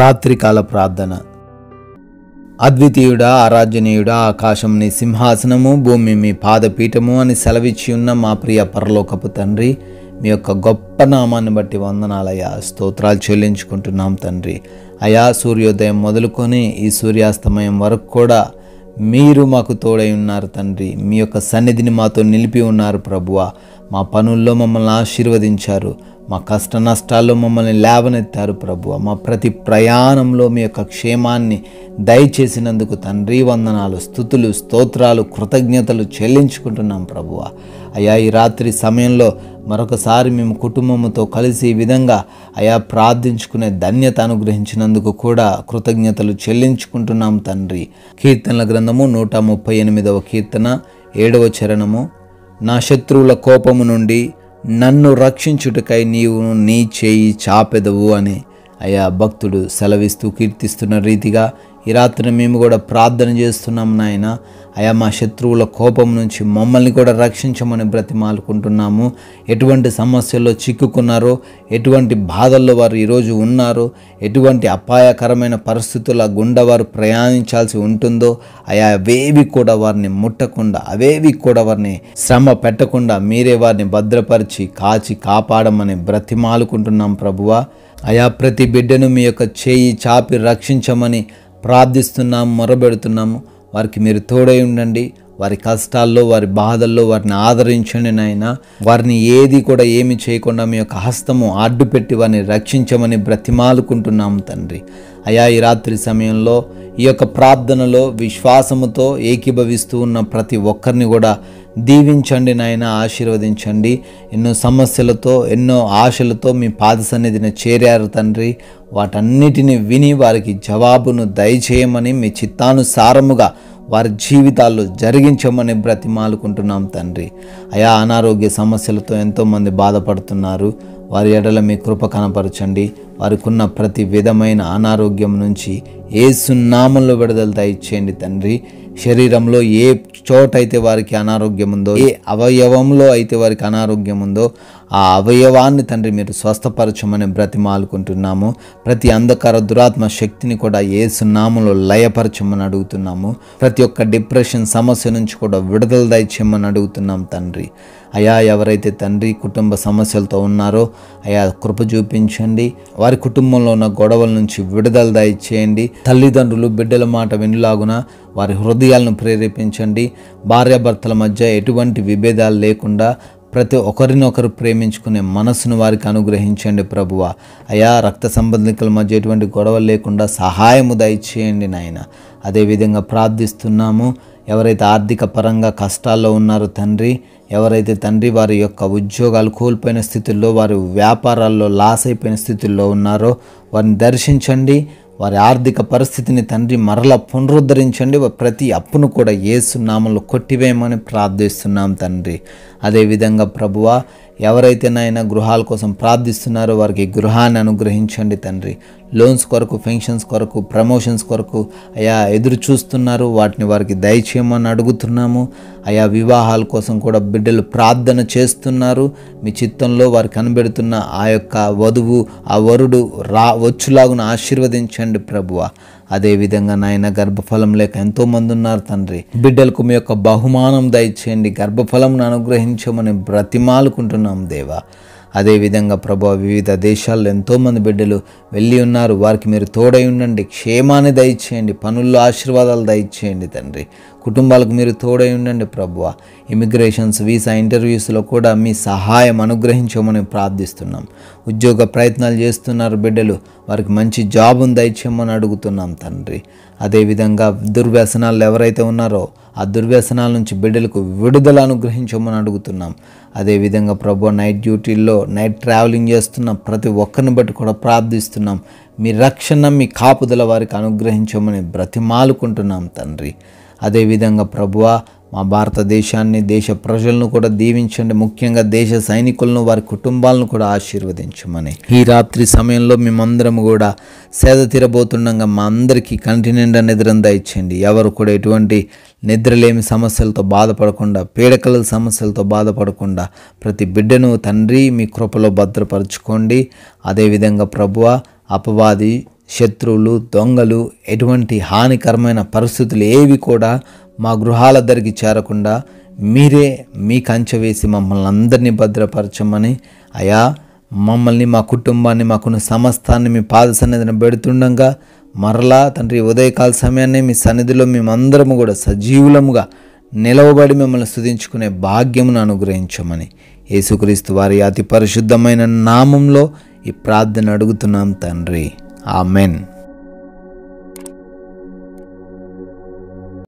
రాత్రికాల ప్రార్థన అద్వితీయుడా ఆరాధనీయుడా ఆకాశం నీ సింహాసనము భూమి మీ పాదపీఠము అని సెలవిచ్చి ఉన్న మా ప్రియ పరలోకపు తండ్రి మీ యొక్క గొప్ప నామాన్ని బట్టి వందనాలయ్యా స్తోత్రాలు చెల్లించుకుంటున్నాం తండ్రి అయా సూర్యోదయం మొదలుకొని ఈ సూర్యాస్తమయం వరకు కూడా మీరు మాకు తోడై ఉన్నారు తండ్రి మీ యొక్క సన్నిధిని మాతో నిలిపి ఉన్నారు ప్రభువ మా పనుల్లో మమ్మల్ని ఆశీర్వదించారు మా కష్ట నష్టాల్లో మమ్మల్ని లేవనెత్తారు ప్రభు మా ప్రతి ప్రయాణంలో మీ యొక్క క్షేమాన్ని దయచేసినందుకు తండ్రి వందనాలు స్థుతులు స్తోత్రాలు కృతజ్ఞతలు చెల్లించుకుంటున్నాం ప్రభువ అయా ఈ రాత్రి సమయంలో మరొకసారి మేము కుటుంబంతో కలిసి ఈ విధంగా అయా ప్రార్థించుకునే ధన్యత అనుగ్రహించినందుకు కూడా కృతజ్ఞతలు చెల్లించుకుంటున్నాం తండ్రి కీర్తనల గ్రంథము నూట ముప్పై ఎనిమిదవ కీర్తన ఏడవ చరణము నా శత్రువుల కోపము నుండి నన్ను రక్షించుటకై నీవు నీ చేయి చాపెదవు అని అయా భక్తుడు సెలవిస్తూ కీర్తిస్తున్న రీతిగా ఈ రాత్రి మేము కూడా ప్రార్థన చేస్తున్నాం నాయన అయా మా శత్రువుల కోపం నుంచి మమ్మల్ని కూడా రక్షించమని బ్రతిమాలుకుంటున్నాము ఎటువంటి సమస్యల్లో చిక్కుకున్నారో ఎటువంటి బాధల్లో వారు ఈరోజు ఉన్నారో ఎటువంటి అపాయకరమైన పరిస్థితుల గుండా వారు ప్రయాణించాల్సి ఉంటుందో అయా అవేవి కూడా వారిని ముట్టకుండా అవేవి కూడా వారిని శ్రమ పెట్టకుండా మీరే వారిని భద్రపరిచి కాచి కాపాడమని బ్రతిమాలుకుంటున్నాం ప్రభువా అయా ప్రతి బిడ్డను మీ యొక్క చేయి చాపి రక్షించమని ప్రార్థిస్తున్నాము మొరబెడుతున్నాము వారికి మీరు తోడై ఉండండి వారి కష్టాల్లో వారి బాధల్లో వారిని ఆదరించండి నాయన వారిని ఏది కూడా ఏమి చేయకుండా మీ యొక్క హస్తము అడ్డుపెట్టి వారిని రక్షించమని బ్రతిమాలుకుంటున్నాము తండ్రి అయా ఈ రాత్రి సమయంలో ఈ యొక్క ప్రార్థనలో విశ్వాసముతో ఏకీభవిస్తూ ఉన్న ప్రతి ఒక్కరిని కూడా దీవించండి నాయన ఆశీర్వదించండి ఎన్నో సమస్యలతో ఎన్నో ఆశలతో మీ పాద సన్నిధిని చేరారు తండ్రి వాటన్నిటిని విని వారికి జవాబును దయచేయమని మీ చిత్తానుసారముగా వారి జీవితాల్లో జరిగించమని బ్రతిమాలుకుంటున్నాం తండ్రి అయా అనారోగ్య సమస్యలతో ఎంతోమంది బాధపడుతున్నారు వారి ఎడల మీ కృప కనపరచండి వారికి ఉన్న ప్రతి విధమైన అనారోగ్యం నుంచి ఏసునామంలో విడుదల దయచేయండి తండ్రి శరీరంలో ఏ చోట అయితే వారికి అనారోగ్యం ఉందో ఏ అవయవంలో అయితే వారికి అనారోగ్యం ఉందో ఆ అవయవాన్ని తండ్రి మీరు స్వస్థపరచమని బ్రతిమాలుకుంటున్నాము ప్రతి అంధకార దురాత్మ శక్తిని కూడా సున్నాములో లయపరచమని అడుగుతున్నాము ప్రతి ఒక్క డిప్రెషన్ సమస్య నుంచి కూడా విడుదల దయచేయమని అడుగుతున్నాం తండ్రి అయా ఎవరైతే తండ్రి కుటుంబ సమస్యలతో ఉన్నారో అయా కృప చూపించండి వారి కుటుంబంలో ఉన్న గొడవల నుంచి విడుదల దయచేయండి తల్లిదండ్రులు బిడ్డల మాట వినులాగున వారి హృదయాలను ప్రేరేపించండి భార్యాభర్తల మధ్య ఎటువంటి విభేదాలు లేకుండా ప్రతి ఒకరినొకరు ప్రేమించుకునే మనసును వారికి అనుగ్రహించండి ప్రభువ అయా రక్త సంబంధికుల మధ్య ఎటువంటి గొడవలు లేకుండా సహాయము దయచేయండి నాయన అదేవిధంగా ప్రార్థిస్తున్నాము ఎవరైతే ఆర్థిక పరంగా కష్టాల్లో ఉన్నారో తండ్రి ఎవరైతే తండ్రి వారి యొక్క ఉద్యోగాలు కోల్పోయిన స్థితిలో వారి వ్యాపారాల్లో లాస్ అయిపోయిన స్థితిలో ఉన్నారో వారిని దర్శించండి వారి ఆర్థిక పరిస్థితిని తండ్రి మరలా పునరుద్ధరించండి ప్రతి అప్పును కూడా ఏసునామంలో కొట్టివేయమని ప్రార్థిస్తున్నాం తండ్రి అదేవిధంగా ప్రభువా ఎవరైతే నాయన గృహాల కోసం ప్రార్థిస్తున్నారో వారికి గృహాన్ని అనుగ్రహించండి తండ్రి లోన్స్ కొరకు పెన్షన్స్ కొరకు ప్రమోషన్స్ కొరకు అయా ఎదురు చూస్తున్నారు వాటిని వారికి దయచేయమని అడుగుతున్నాము అయా వివాహాల కోసం కూడా బిడ్డలు ప్రార్థన చేస్తున్నారు మీ చిత్తంలో వారు కనబెడుతున్న ఆ యొక్క వధువు ఆ వరుడు రా వచ్చులాగున ఆశీర్వదించండి ప్రభువ అదేవిధంగా నాయన గర్భఫలం లేక ఎంతోమంది ఉన్నారు తండ్రి బిడ్డలకు మీ యొక్క బహుమానం దయచేయండి గర్భఫలంను అనుగ్రహించమని బ్రతిమాలుకుంటున్నాం దేవా అదేవిధంగా ప్రభావ వివిధ దేశాల్లో ఎంతోమంది బిడ్డలు వెళ్ళి ఉన్నారు వారికి మీరు తోడై ఉండండి క్షేమాన్ని దయచేయండి పనుల్లో ఆశీర్వాదాలు దయచేయండి తండ్రి కుటుంబాలకు మీరు తోడై ఉండండి ప్రభువ ఇమిగ్రేషన్స్ వీసా ఇంటర్వ్యూస్లో కూడా మీ సహాయం అనుగ్రహించమని ప్రార్థిస్తున్నాం ఉద్యోగ ప్రయత్నాలు చేస్తున్నారు బిడ్డలు వారికి మంచి జాబును దయచేయమని అడుగుతున్నాం తండ్రి అదేవిధంగా దుర్వ్యసనాలు ఎవరైతే ఉన్నారో ఆ దుర్వ్యసనాల నుంచి బిడ్డలకు విడుదల అనుగ్రహించమని అడుగుతున్నాం అదేవిధంగా ప్రభు నైట్ డ్యూటీల్లో నైట్ ట్రావెలింగ్ చేస్తున్న ప్రతి ఒక్కరిని బట్టి కూడా ప్రార్థిస్తున్నాం మీ రక్షణ మీ కాపుదల వారికి అనుగ్రహించమని బ్రతిమాలుకుంటున్నాం తండ్రి అదేవిధంగా ప్రభువ మా భారతదేశాన్ని దేశ ప్రజలను కూడా దీవించండి ముఖ్యంగా దేశ సైనికులను వారి కుటుంబాలను కూడా ఆశీర్వదించమని ఈ రాత్రి సమయంలో మేమందరం కూడా సేద తీరబోతుండగా మా అందరికీ కంటి నిండా నిద్రను ఎవరు కూడా ఎటువంటి నిద్రలేమి సమస్యలతో బాధపడకుండా పీడకల సమస్యలతో బాధపడకుండా ప్రతి బిడ్డను తండ్రి మీ కృపలో భద్రపరచుకోండి అదేవిధంగా ప్రభువ అపవాది శత్రువులు దొంగలు ఎటువంటి హానికరమైన పరిస్థితులు ఏవి కూడా మా గృహాల దగ్గరికి చేరకుండా మీరే మీ కంచె వేసి మమ్మల్ని అందరినీ భద్రపరచమని అయా మమ్మల్ని మా కుటుంబాన్ని మాకున్న సమస్తాన్ని మీ పాద సన్నిధిని పెడుతుండగా మరలా తండ్రి ఉదయకాల సమయాన్ని మీ సన్నిధిలో మేమందరము కూడా సజీవులముగా నిలవబడి మిమ్మల్ని స్థుతించుకునే భాగ్యమును అనుగ్రహించమని యేసుక్రీస్తు వారి అతి పరిశుద్ధమైన నామంలో ఈ ప్రార్థన అడుగుతున్నాం తండ్రి Amen.